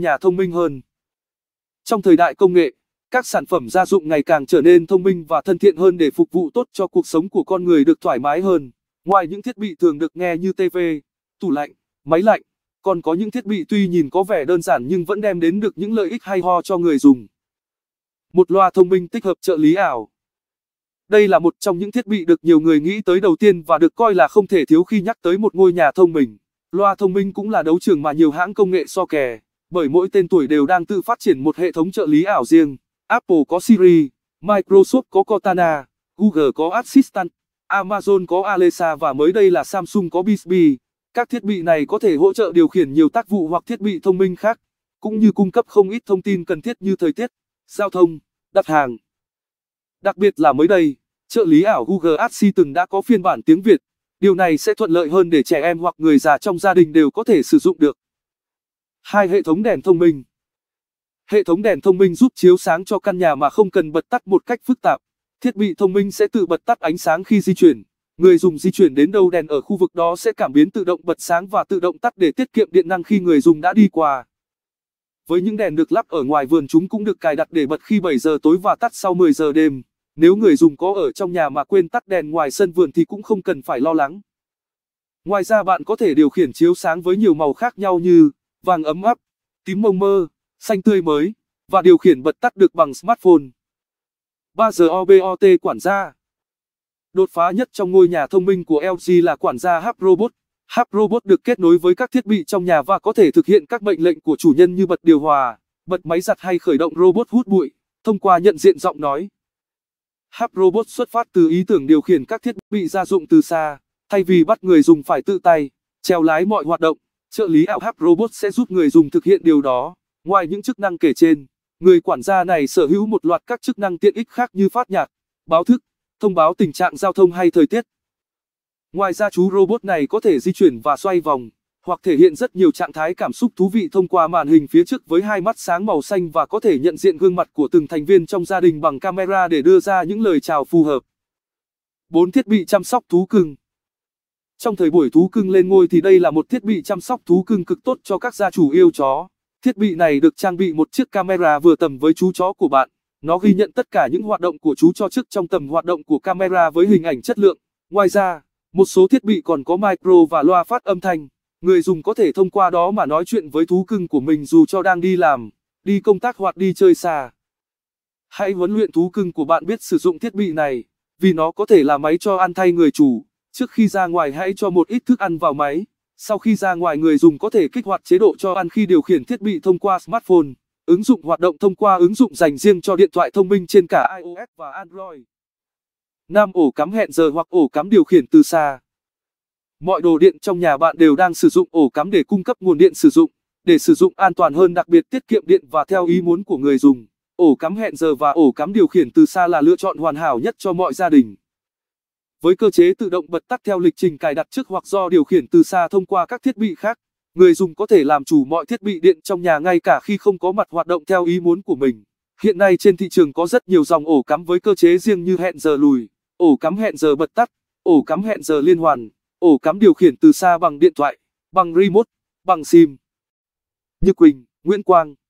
nhà thông minh hơn. Trong thời đại công nghệ, các sản phẩm gia dụng ngày càng trở nên thông minh và thân thiện hơn để phục vụ tốt cho cuộc sống của con người được thoải mái hơn. Ngoài những thiết bị thường được nghe như TV, tủ lạnh, máy lạnh, còn có những thiết bị tuy nhìn có vẻ đơn giản nhưng vẫn đem đến được những lợi ích hay ho cho người dùng. Một loa thông minh tích hợp trợ lý ảo. Đây là một trong những thiết bị được nhiều người nghĩ tới đầu tiên và được coi là không thể thiếu khi nhắc tới một ngôi nhà thông minh. Loa thông minh cũng là đấu trường mà nhiều hãng công nghệ so kè bởi mỗi tên tuổi đều đang tự phát triển một hệ thống trợ lý ảo riêng. Apple có Siri, Microsoft có Cortana, Google có Assistant, Amazon có Alexa và mới đây là Samsung có Bixby. Các thiết bị này có thể hỗ trợ điều khiển nhiều tác vụ hoặc thiết bị thông minh khác, cũng như cung cấp không ít thông tin cần thiết như thời tiết, giao thông, đặt hàng. Đặc biệt là mới đây, trợ lý ảo Google Assistant đã có phiên bản tiếng Việt. Điều này sẽ thuận lợi hơn để trẻ em hoặc người già trong gia đình đều có thể sử dụng được hai hệ thống đèn thông minh hệ thống đèn thông minh giúp chiếu sáng cho căn nhà mà không cần bật tắt một cách phức tạp thiết bị thông minh sẽ tự bật tắt ánh sáng khi di chuyển người dùng di chuyển đến đâu đèn ở khu vực đó sẽ cảm biến tự động bật sáng và tự động tắt để tiết kiệm điện năng khi người dùng đã đi qua với những đèn được lắp ở ngoài vườn chúng cũng được cài đặt để bật khi 7 giờ tối và tắt sau 10 giờ đêm nếu người dùng có ở trong nhà mà quên tắt đèn ngoài sân vườn thì cũng không cần phải lo lắng ngoài ra bạn có thể điều khiển chiếu sáng với nhiều màu khác nhau như vàng ấm áp, tím mông mơ, xanh tươi mới, và điều khiển bật tắt được bằng smartphone. 3 giờ OBOT quản gia Đột phá nhất trong ngôi nhà thông minh của LG là quản gia Hub Robot. Hub Robot được kết nối với các thiết bị trong nhà và có thể thực hiện các mệnh lệnh của chủ nhân như bật điều hòa, bật máy giặt hay khởi động robot hút bụi, thông qua nhận diện giọng nói. Hub Robot xuất phát từ ý tưởng điều khiển các thiết bị gia dụng từ xa, thay vì bắt người dùng phải tự tay, treo lái mọi hoạt động. Trợ lý ảo Hap Robot sẽ giúp người dùng thực hiện điều đó. Ngoài những chức năng kể trên, người quản gia này sở hữu một loạt các chức năng tiện ích khác như phát nhạc, báo thức, thông báo tình trạng giao thông hay thời tiết. Ngoài ra chú robot này có thể di chuyển và xoay vòng, hoặc thể hiện rất nhiều trạng thái cảm xúc thú vị thông qua màn hình phía trước với hai mắt sáng màu xanh và có thể nhận diện gương mặt của từng thành viên trong gia đình bằng camera để đưa ra những lời chào phù hợp. 4. Thiết bị chăm sóc thú cưng trong thời buổi thú cưng lên ngôi thì đây là một thiết bị chăm sóc thú cưng cực tốt cho các gia chủ yêu chó. Thiết bị này được trang bị một chiếc camera vừa tầm với chú chó của bạn. Nó ghi nhận tất cả những hoạt động của chú cho trước trong tầm hoạt động của camera với hình ảnh chất lượng. Ngoài ra, một số thiết bị còn có micro và loa phát âm thanh. Người dùng có thể thông qua đó mà nói chuyện với thú cưng của mình dù cho đang đi làm, đi công tác hoặc đi chơi xa. Hãy huấn luyện thú cưng của bạn biết sử dụng thiết bị này, vì nó có thể là máy cho ăn thay người chủ. Trước khi ra ngoài hãy cho một ít thức ăn vào máy. Sau khi ra ngoài người dùng có thể kích hoạt chế độ cho ăn khi điều khiển thiết bị thông qua smartphone. Ứng dụng hoạt động thông qua ứng dụng dành riêng cho điện thoại thông minh trên cả iOS và Android. 5. Ổ cắm hẹn giờ hoặc ổ cắm điều khiển từ xa. Mọi đồ điện trong nhà bạn đều đang sử dụng ổ cắm để cung cấp nguồn điện sử dụng, để sử dụng an toàn hơn đặc biệt tiết kiệm điện và theo ý muốn của người dùng. Ổ cắm hẹn giờ và ổ cắm điều khiển từ xa là lựa chọn hoàn hảo nhất cho mọi gia đình. Với cơ chế tự động bật tắt theo lịch trình cài đặt trước hoặc do điều khiển từ xa thông qua các thiết bị khác, người dùng có thể làm chủ mọi thiết bị điện trong nhà ngay cả khi không có mặt hoạt động theo ý muốn của mình. Hiện nay trên thị trường có rất nhiều dòng ổ cắm với cơ chế riêng như hẹn giờ lùi, ổ cắm hẹn giờ bật tắt, ổ cắm hẹn giờ liên hoàn, ổ cắm điều khiển từ xa bằng điện thoại, bằng remote, bằng sim. Như Quỳnh, Nguyễn Quang